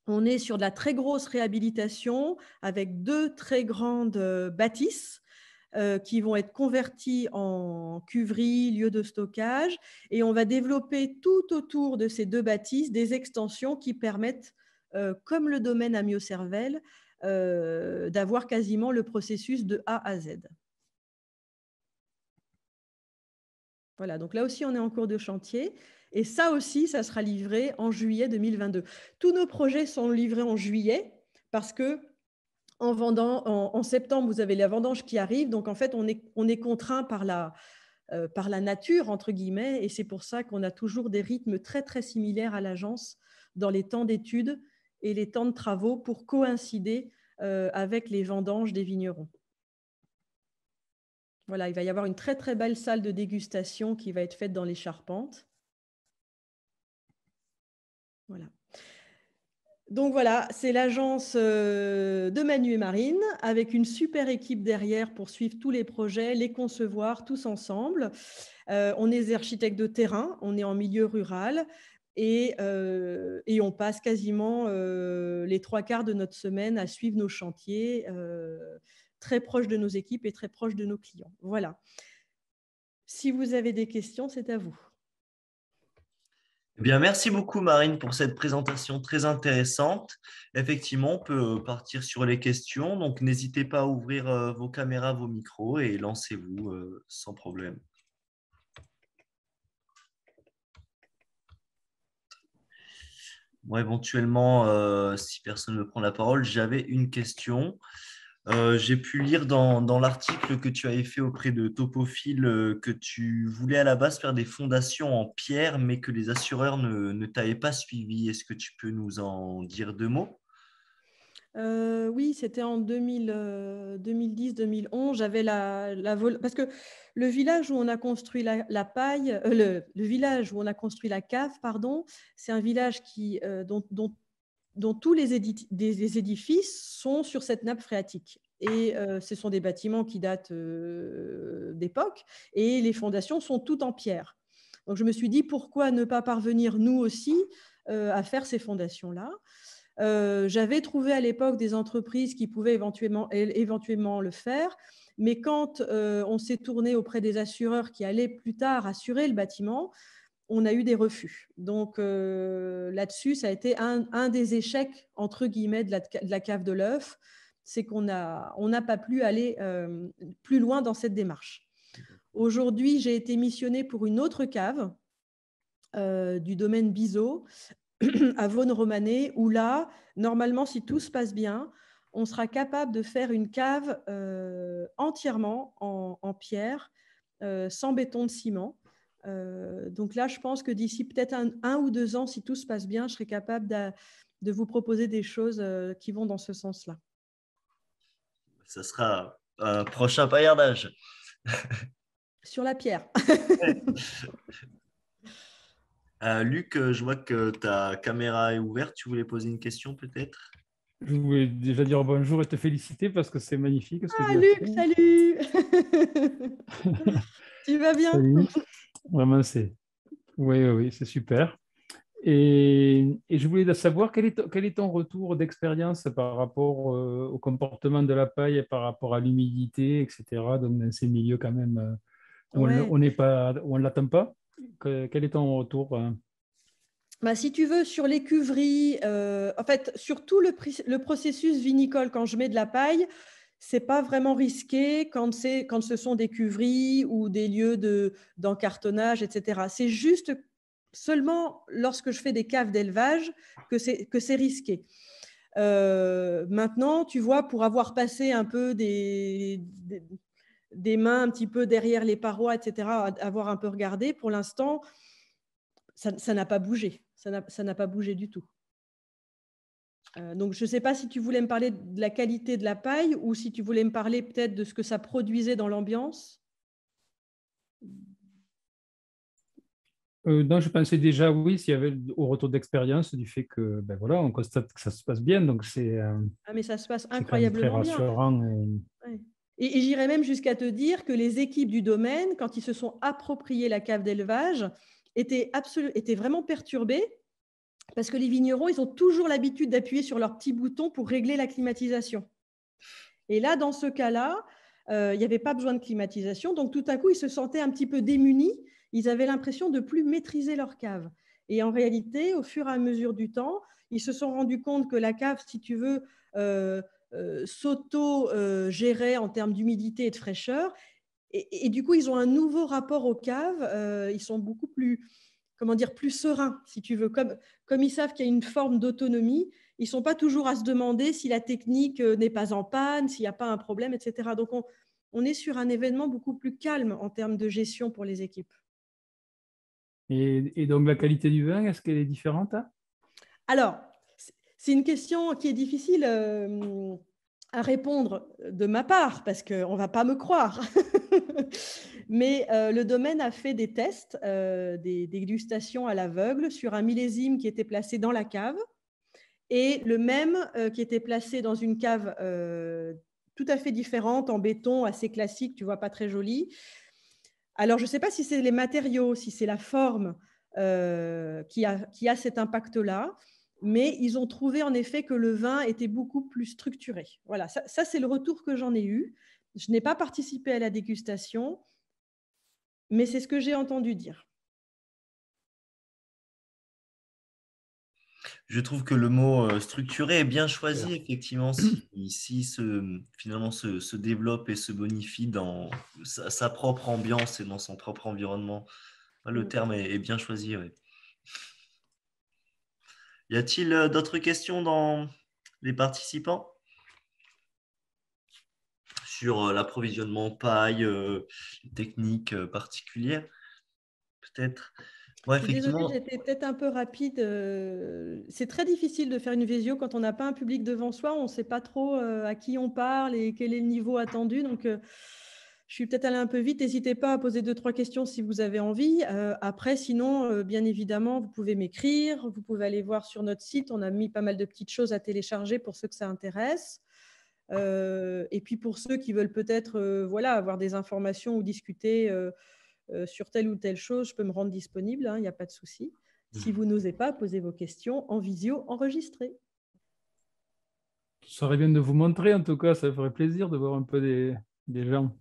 on est sur de la très grosse réhabilitation avec deux très grandes euh, bâtisses euh, qui vont être converties en cuveries, lieu de stockage. Et on va développer tout autour de ces deux bâtisses des extensions qui permettent, euh, comme le domaine à euh, d'avoir quasiment le processus de A à Z. Voilà, donc là aussi, on est en cours de chantier. Et ça aussi, ça sera livré en juillet 2022. Tous nos projets sont livrés en juillet parce que en, septembre, vous avez la vendange qui arrive. Donc, en fait, on est, contraint par la, euh, par la nature, entre guillemets. Et c'est pour ça qu'on a toujours des rythmes très, très similaires à l'agence dans les temps d'études et les temps de travaux pour coïncider euh, avec les vendanges des vignerons. Voilà, il va y avoir une très très belle salle de dégustation qui va être faite dans les charpentes. Voilà. Donc voilà, c'est l'agence euh, de Manu et Marine avec une super équipe derrière pour suivre tous les projets, les concevoir tous ensemble. Euh, on est architecte de terrain, on est en milieu rural. Et, euh, et, on passe quasiment euh, les trois quarts de notre semaine à suivre nos chantiers euh, très proches de nos équipes et très proches de nos clients. Voilà. Si vous avez des questions, c'est à vous. Eh bien, merci beaucoup Marine pour cette présentation très intéressante. Effectivement, on peut partir sur les questions, donc n'hésitez pas à ouvrir vos caméras, vos micros et lancez-vous sans problème. Moi, éventuellement, euh, si personne ne prend la parole, j'avais une question. Euh, j'ai pu lire dans, l'article que tu avais fait auprès de Topophile euh, que tu voulais à la base faire des fondations en pierre, mais que les assureurs ne, ne t'avaient pas suivi. Est-ce que tu peux nous en dire deux mots euh, oui, c'était en 2010-2011. Euh, J'avais la, parce que le village où on a construit la, paille, euh, le, village où on a construit la cave, pardon, c'est un village qui dont, tous les, les, édifices sont sur cette nappe phréatique. Et ce sont des bâtiments qui datent d'époque, et les fondations sont toutes en pierre. Donc je me suis dit pourquoi ne pas parvenir nous aussi à faire ces fondations là. Euh, j'avais trouvé à l'époque des entreprises qui pouvaient éventuellement, éventuellement le faire, mais quand euh, on s'est tourné auprès des assureurs qui allaient plus tard assurer le bâtiment, on a eu des refus. Donc euh, là-dessus, ça a été un, des échecs, entre guillemets, de la, cave de l'œuf, c'est qu'on n'a on pas pu aller plus loin dans cette démarche. Aujourd'hui, j'ai été missionnée pour une autre cave du domaine Biseau à Vaune-Romanée, où là, normalement, si tout se passe bien, on sera capable de faire une cave euh, entièrement en, pierre, euh, sans béton de ciment. Euh, donc là, je pense que d'ici peut-être un, ou deux ans, si tout se passe bien, je serai capable de, de vous proposer des choses qui vont dans ce sens-là. Ce sera un prochain paillardage. Sur la pierre. Euh, Luc, euh, je vois que ta caméra est ouverte. Tu voulais poser une question peut-être Je voulais déjà dire bonjour et te féliciter parce que c'est magnifique. Ce ah, Luc, salut Tu vas bien Vraiment, c'est. Oui, oui, c'est super. Et, je voulais savoir quel est, ton retour d'expérience par rapport euh, au comportement de la paille, par rapport à l'humidité, etc. dans ces milieux quand même on n'est pas, on l'atteint pas. quel est ton retour euh bah, si tu veux, sur les cuveries, euh, en fait, sur tout le, processus vinicole, quand je mets de la paille, c'est pas vraiment risqué quand, quand ce sont des cuveries ou des lieux d'encartonnage, etc. C'est juste seulement lorsque je fais des caves d'élevage que c'est risqué. Euh, maintenant, tu vois, pour avoir passé un peu des des mains un petit peu derrière les parois, etc., avoir un peu regardé, pour l'instant, ça n'a pas bougé. Ça n'a pas bougé du tout. Euh, donc, je ne sais pas si tu voulais me parler de la qualité de la paille ou si tu voulais me parler peut-être de ce que ça produisait dans l'ambiance. Euh, non, je pensais déjà, oui, s'il y avait au retour d'expérience du fait que, ben voilà, on constate que ça se passe bien, donc c'est. Euh, ah, mais ça se passe incroyablement bien. rassurant. Et, j'irais même jusqu'à te dire que les équipes du domaine, quand ils se sont appropriés la cave d'élevage, étaient, étaient vraiment perturbées parce que les vignerons, ils ont toujours l'habitude d'appuyer sur leur petit bouton pour régler la climatisation. Et là, dans ce cas-là, euh, il n'y avait pas besoin de climatisation. Donc tout à coup, ils se sentaient un petit peu démunis. Ils avaient l'impression de plus maîtriser leur cave. Et en réalité, au fur et à mesure du temps, ils se sont rendus compte que la cave, si tu veux, euh, euh, sauto gérer en termes d'humidité et de fraîcheur. Et, du coup, ils ont un nouveau rapport aux caves. Euh, ils sont beaucoup plus, comment dire, plus sereins, si tu veux. Comme, comme ils savent qu'il y a une forme d'autonomie, ils ne sont pas toujours à se demander si la technique euh, n'est pas en panne, s'il n'y a pas un problème, etc. Donc, on, est sur un événement beaucoup plus calme en termes de gestion pour les équipes. Et, donc la qualité du vin, est-ce qu'elle est différente hein Alors, c'est une question qui est difficile à répondre de ma part parce qu'on ne va pas me croire. Mais euh, le domaine a fait des tests, euh, des dégustations à l'aveugle sur un millésime qui était placé dans la cave et le même euh, qui était placé dans une cave tout à fait différente, en béton assez classique, tu vois, pas très joli. Alors, je ne sais pas si c'est les matériaux, si c'est la forme qui, a, cet impact-là mais ils ont trouvé en effet que le vin était beaucoup plus structuré. Voilà, ça, c'est le retour que j'en ai eu. Je n'ai pas participé à la dégustation, mais c'est ce que j'ai entendu dire. Je trouve que le mot euh, structuré est bien choisi, effectivement, si, finalement se, se, développe et se bonifie dans sa, propre ambiance et dans son propre environnement. Ah, le mm. terme est, est bien choisi. oui. Y a-t-il euh, d'autres questions dans les participants sur euh, l'approvisionnement paille, euh, technique particulière Peut-être. oui, effectivement. J'étais peut-être un peu rapide. C'est très difficile de faire une visio quand on n'a pas un public devant soi. On ne sait pas trop à qui on parle et quel est le niveau attendu. Donc, je suis peut-être allée un peu vite. N'hésitez pas à poser deux, trois questions si vous avez envie. Euh, après, sinon, euh, bien évidemment, vous pouvez m'écrire. Vous pouvez aller voir sur notre site. On a mis pas mal de petites choses à télécharger pour ceux que ça intéresse. Euh, et puis pour ceux qui veulent peut-être voilà, avoir des informations ou discuter sur telle ou telle chose, je peux me rendre disponible. Hein, il n'y a pas de souci. Mmh. Si vous n'osez pas, posez vos questions en visio enregistrée. Ça aurait bien de vous montrer en tout cas. Ça ferait plaisir de voir un peu des gens.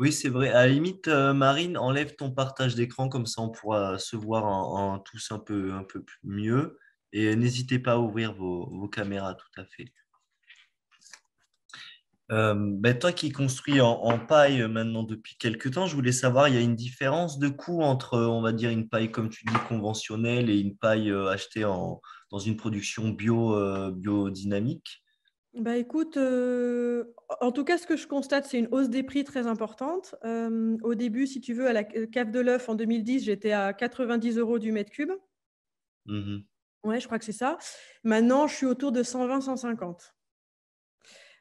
Oui, c'est vrai. À la limite, euh, Marine, enlève ton partage d'écran, comme ça on pourra se voir tous un peu, mieux. Et n'hésitez pas à ouvrir vos, caméras, tout à fait. Euh, ben, toi qui construis en, paille euh, maintenant depuis quelques temps, je voulais savoir, il y a une différence de coût entre, on va dire, une paille, comme tu dis, conventionnelle et une paille achetée dans une production bio, biodynamique bah, écoute, euh, en tout cas, ce que je constate, c'est une hausse des prix très importante. Euh, au début, si tu veux, à la cave de l'œuf en 2010, j'étais à 90 euros du mètre cube. Mmh oui, je crois que c'est ça. Maintenant, je suis autour de 120-150.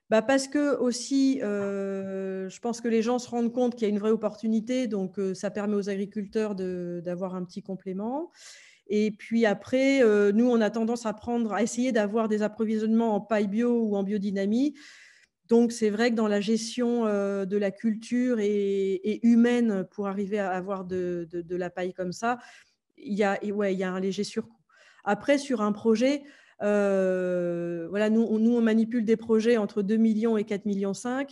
Bah, parce que aussi, euh, je pense que les gens se rendent compte qu'il y a une vraie opportunité, donc ça permet aux agriculteurs d'avoir un petit complément. Et puis après, euh, nous, on a tendance à prendre, à essayer d'avoir des approvisionnements en paille bio ou en biodynamie. Donc, c'est vrai que dans la gestion euh, de la culture et, humaine pour arriver à avoir de, la paille comme ça, il y a, ouais, il y a un léger surcoût. Après, sur un projet, euh, voilà, nous on, nous, on manipule des projets entre 2 millions et 4 millions 5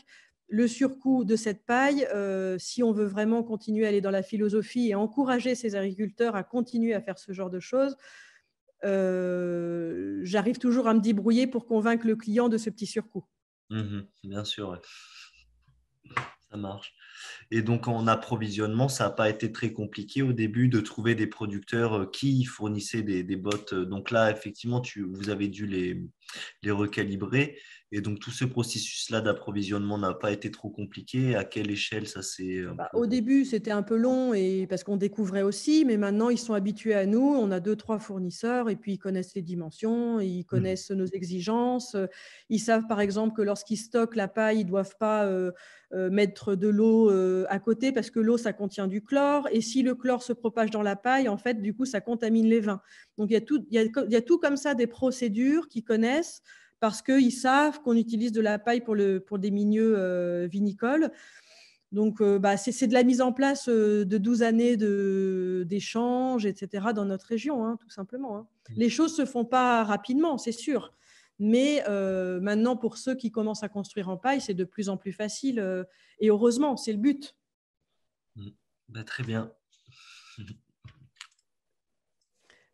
le surcoût de cette paille, euh, si on veut vraiment continuer à aller dans la philosophie et encourager ces agriculteurs à continuer à faire ce genre de choses, euh, j'arrive toujours à me débrouiller pour convaincre le client de ce petit surcoût. Mmh bien sûr, ça marche. Et donc en approvisionnement, ça n'a pas été très compliqué au début de trouver des producteurs euh, qui fournissaient des, bottes. Donc là, effectivement, vous avez dû les recalibrer. Et donc, tout ce processus-là d'approvisionnement n'a pas été trop compliqué. À quelle échelle ça s'est. Euh, bah, au début, c'était un peu long et parce qu'on découvrait aussi, mais maintenant, ils sont habitués à nous. On a deux, trois fournisseurs et puis ils connaissent les dimensions, ils mmh. connaissent nos exigences. Ils savent, par exemple, que lorsqu'ils stockent la paille, ils ne doivent pas euh, euh, mettre de l'eau à côté parce que l'eau, ça contient du chlore. Et si le chlore se propage dans la paille, en fait, du coup, ça contamine les vins. Donc, il y, il y a tout comme ça des procédures qu'ils connaissent parce qu'ils savent qu'on utilise de la paille pour, le, pour des milieux euh, vinicoles. Donc, euh, bah, c'est de la mise en place euh, de 12 années d'échanges, etc., dans notre région, hein, tout simplement. Hein. Mmh. Les choses ne se font pas rapidement, c'est sûr. Mais maintenant, pour ceux qui commencent à construire en paille, c'est de plus en plus facile. et heureusement, c'est le but. Mmh. Bah, très bien.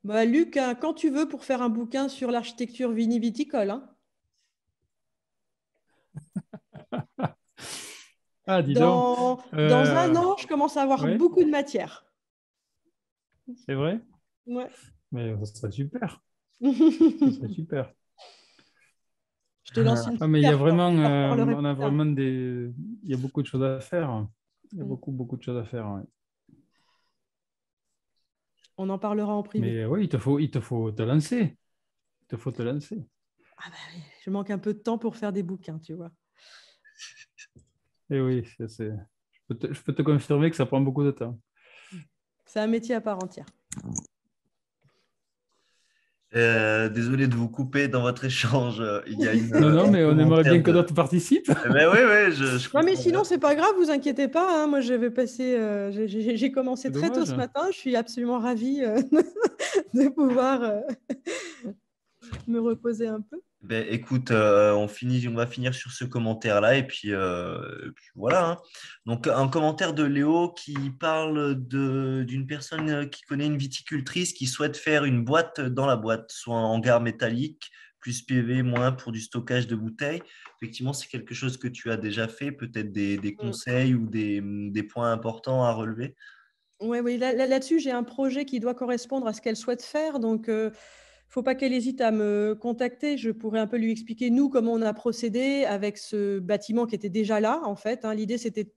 Bah, Luc, hein, quand tu veux pour faire un bouquin sur l'architecture viniviticole. viticole Ah, dans, euh, un an, je commence à avoir beaucoup de matière. C'est vrai Ouais. Mais ça serait super. ça serait super. Je te lance une ah, mais il y a vraiment, euh, a vraiment des, il beaucoup de choses à faire. Il y a mm. beaucoup, beaucoup de choses à faire. On en parlera en privé. Mais oui, il te faut, il te faut te lancer. Il te faut te lancer. Ah, bah, je manque un peu de temps pour faire des bouquins, tu vois. Et eh oui, Je, peux te, confirmer que ça prend beaucoup de temps. C'est un métier à part entière. Euh, désolé de vous couper dans votre échange. Euh, il y non, non, mais on aimerait bien que d'autres participent. Mais eh ben oui, oui, je, mais sinon, c'est pas grave, vous inquiétez pas. Hein. moi, je euh, J'ai commencé très tôt ce matin. Je suis absolument ravie de pouvoir me reposer un peu. Ben, écoute, euh, on, finit, on va finir sur ce commentaire-là et puis, euh, voilà. Hein. Donc un commentaire de Léo qui parle d'une personne euh, qui connaît une viticultrice qui souhaite faire une boîte dans la boîte, soit un hangar métallique, plus PV, moins pour du stockage de bouteilles. Effectivement, c'est quelque chose que tu as déjà fait, peut-être des, mm. conseils ou mm, des, points importants à relever. Oui, oui là-dessus, j'ai un projet qui doit correspondre à ce qu'elle souhaite faire. Donc, faut pas qu'elle hésite à me contacter. Je pourrais un peu lui expliquer, nous, comment on a procédé avec ce bâtiment qui était déjà là, en fait. Hein. L'idée, c'était.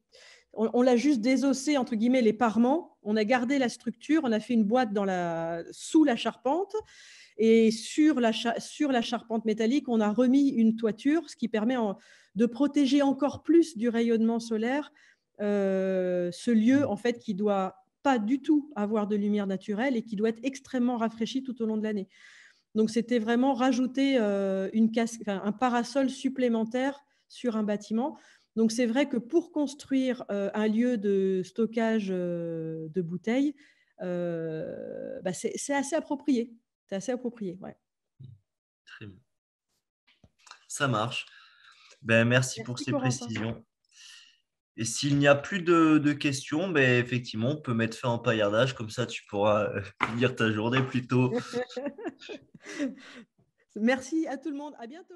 On, l'a juste désossé, entre guillemets, les parements. On a gardé la structure. On a fait une boîte dans la, sous la charpente. Et sur la, sur la charpente métallique, on a remis une toiture, ce qui permet de protéger encore plus du rayonnement solaire euh, ce lieu, mmh. en fait, qui doit pas du tout avoir de lumière naturelle et qui doit être extrêmement rafraîchi tout au long de l'année. Donc, c'était vraiment rajouter euh, un parasol supplémentaire sur un bâtiment. Donc, c'est vrai que pour construire euh, un lieu de stockage euh, de bouteilles, bah, c'est assez approprié. C'est assez approprié, ouais. Très bien. Ça marche. Ben, merci, merci pour ces précisions. Et s'il n'y a plus de, questions, ben, effectivement, on peut mettre fin au paillardage. Comme ça, tu pourras euh, finir ta journée plus tôt. Merci à tout le monde. À bientôt,